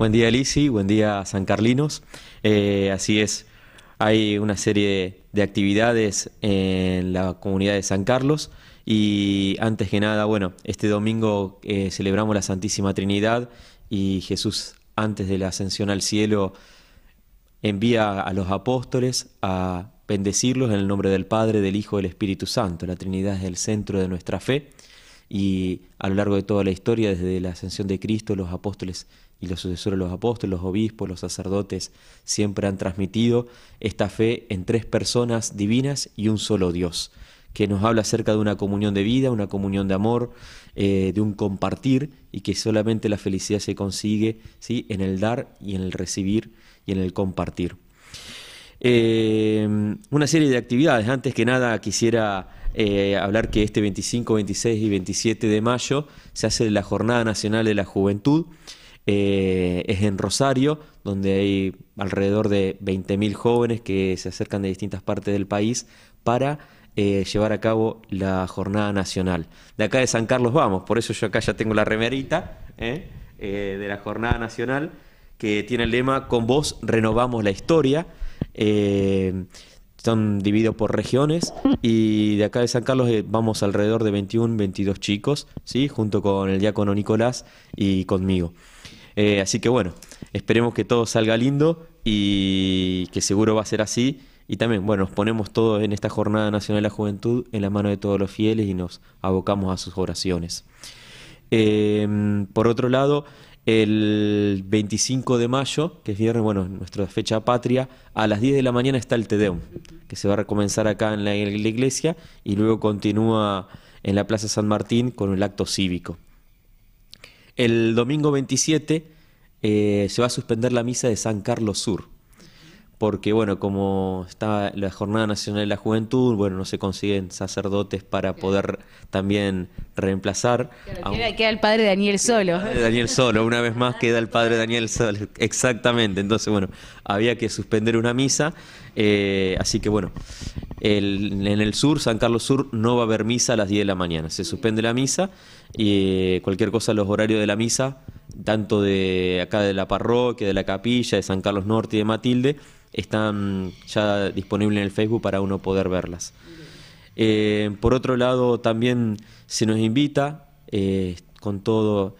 Buen día, Lisi. Buen día, San Carlinos. Eh, así es, hay una serie de, actividades en la comunidad de San Carlos. Y antes que nada, bueno, este domingo eh, celebramos la Santísima Trinidad y Jesús, antes de la ascensión al cielo, envía a los apóstoles a bendecirlos en el nombre del Padre, del Hijo y del Espíritu Santo. La Trinidad es el centro de nuestra fe y a lo largo de toda la historia, desde la ascensión de Cristo, los apóstoles y los sucesores de los apóstoles, los obispos, los sacerdotes, siempre han transmitido esta fe en tres personas divinas y un solo Dios, que nos habla acerca de una comunión de vida, una comunión de amor, eh, de un compartir y que solamente la felicidad se consigue ¿sí? en el dar y en el recibir y en el compartir. Eh, una serie de actividades. Antes que nada quisiera eh, hablar que este 25, 26 y 27 de mayo se hace la Jornada Nacional de la Juventud. Eh, es en Rosario, donde hay alrededor de 20.000 jóvenes que se acercan de distintas partes del país para eh, llevar a cabo la jornada nacional. De acá de San Carlos vamos, por eso yo acá ya tengo la remerita ¿eh? de la jornada nacional que tiene el lema Con vos renovamos la historia. son divididos por regiones y de acá de San Carlos vamos alrededor de 21, 22 chicos, ¿sí? junto con el diácono Nicolás y conmigo. Eh, así que bueno, esperemos que todo salga lindo y que seguro va a ser así. Y también, bueno, nos ponemos todos en esta Jornada Nacional de la Juventud en la mano de todos los fieles y nos abocamos a sus oraciones. Em, por otro lado, el 25 de mayo, que es viernes, bueno, nuestra fecha patria, a las 10 de la mañana está el Tedeum, que se va a recomenzar acá en la iglesia y luego continúa en la Plaza San Martín con el acto cívico el domingo 27 eh, se va a suspender la misa de San Carlos Sur, porque bueno, como está la Jornada Nacional de la Juventud, bueno, no se consiguen sacerdotes para poder también reemplazar. queda, el padre Daniel solo. Daniel solo, una vez más queda el padre Daniel solo, exactamente. Entonces, bueno, había que suspender una misa, eh, así que bueno, en el sur, San Carlos Sur, no va a haber misa a las 10 de la mañana. Se suspende la misa y eh, cualquier cosa, los horarios de la misa, tanto de acá de la parroquia, de la capilla, de San Carlos Norte y de Matilde, están ya disponibles en el Facebook para uno poder verlas. Eh, por otro lado, también se nos invita eh, con todo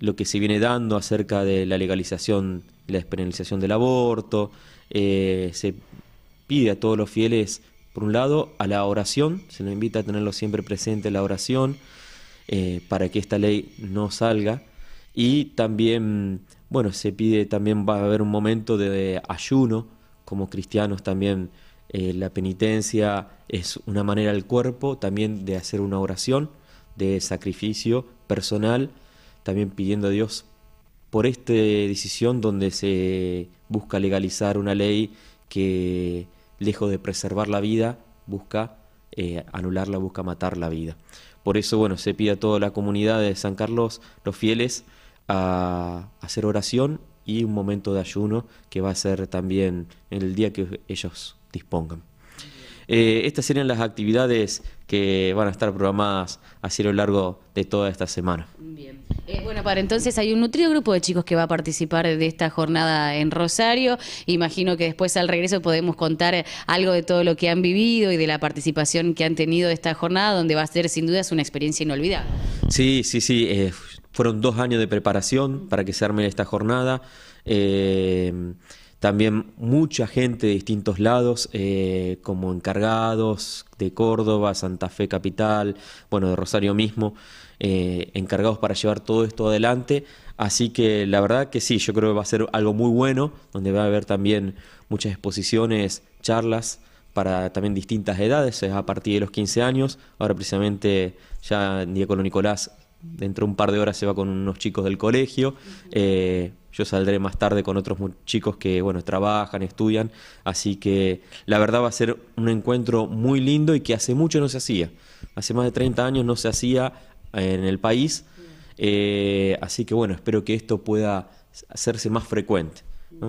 lo que se viene dando acerca de la legalización y la despenalización del aborto. se pide a todos los fieles por un lado, a la oración, se nos invita a tenerlo siempre presente la oración, eh, para que esta ley no salga. Y también, bueno, se pide, también va a haber un momento de ayuno, como cristianos también eh, la penitencia es una manera al cuerpo también de hacer una oración, de sacrificio personal, también pidiendo a Dios por esta decisión donde se busca legalizar una ley que lejos de preservar la vida, busca eh, anularla, busca matar la vida. Por eso, bueno, se pide a toda la comunidad de San Carlos, los fieles, a hacer oración y un momento de ayuno que va a ser también en el día que ellos dispongan. Eh, estas serían las actividades que van a estar programadas a lo largo de toda esta semana. Bien. Eh, bueno, para entonces hay un nutrido grupo de chicos que va a participar de esta jornada en Rosario. Imagino que después al regreso podemos contar algo de todo lo que han vivido y de la participación que han tenido de esta jornada, donde va a ser sin duda una experiencia inolvidable. Sí, sí, sí. Eh, fueron dos años de preparación para que se arme esta jornada también mucha gente de distintos lados, eh, como encargados de Córdoba, Santa Fe Capital, bueno, de Rosario mismo, eh, encargados para llevar todo esto adelante. Así que la verdad que sí, yo creo que va a ser algo muy bueno, donde va a haber también muchas exposiciones, charlas para también distintas edades, a partir de los 15 años, ahora precisamente ya Diego Nicolás dentro de un par de horas se va con unos chicos del colegio, eh, yo saldré más tarde con otros chicos que, bueno, trabajan, estudian, así que la verdad va a ser un encuentro muy lindo y que hace mucho no se hacía, hace más de 30 años no se hacía eh, en el país, eh, así que bueno, espero que esto pueda hacerse más frecuente,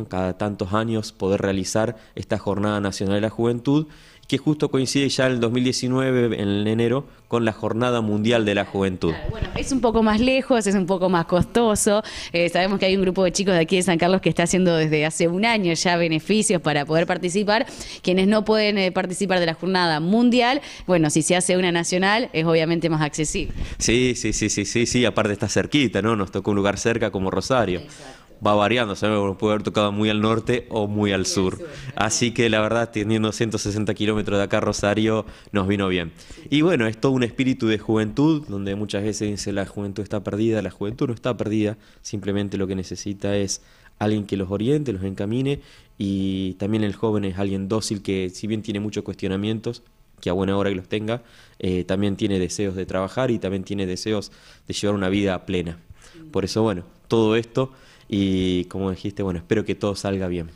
cada tantos años poder realizar esta Jornada Nacional de la Juventud que justo coincide ya en el 2019, en enero, con la Jornada Mundial de la Juventud. bueno, es un poco más lejos, es un poco más costoso. Eh, sabemos que hay un grupo de chicos de aquí de San Carlos que está haciendo desde hace un año ya beneficios para poder participar. Quienes no pueden eh, participar de la Jornada Mundial, bueno, si se hace una nacional, es obviamente más accesible. Sí, sí, sí, sí, sí, sí. Aparte está cerquita, ¿no? Nos tocó un lugar cerca como Rosario va variando, sabemos puede haber tocado muy al norte o muy al sur. Así que la verdad, teniendo 160 kilómetros de acá Rosario, nos vino bien. Y bueno, es todo un espíritu de juventud, donde muchas veces dice la juventud está perdida, la juventud no está perdida, simplemente lo que necesita es alguien que los oriente, los encamine y también el joven es alguien dócil que si bien tiene muchos cuestionamientos, que a buena hora que los tenga, eh, también tiene deseos de trabajar y también tiene deseos de llevar una vida plena. Por eso, bueno, todo esto y como dijiste, bueno, espero que todo salga bien.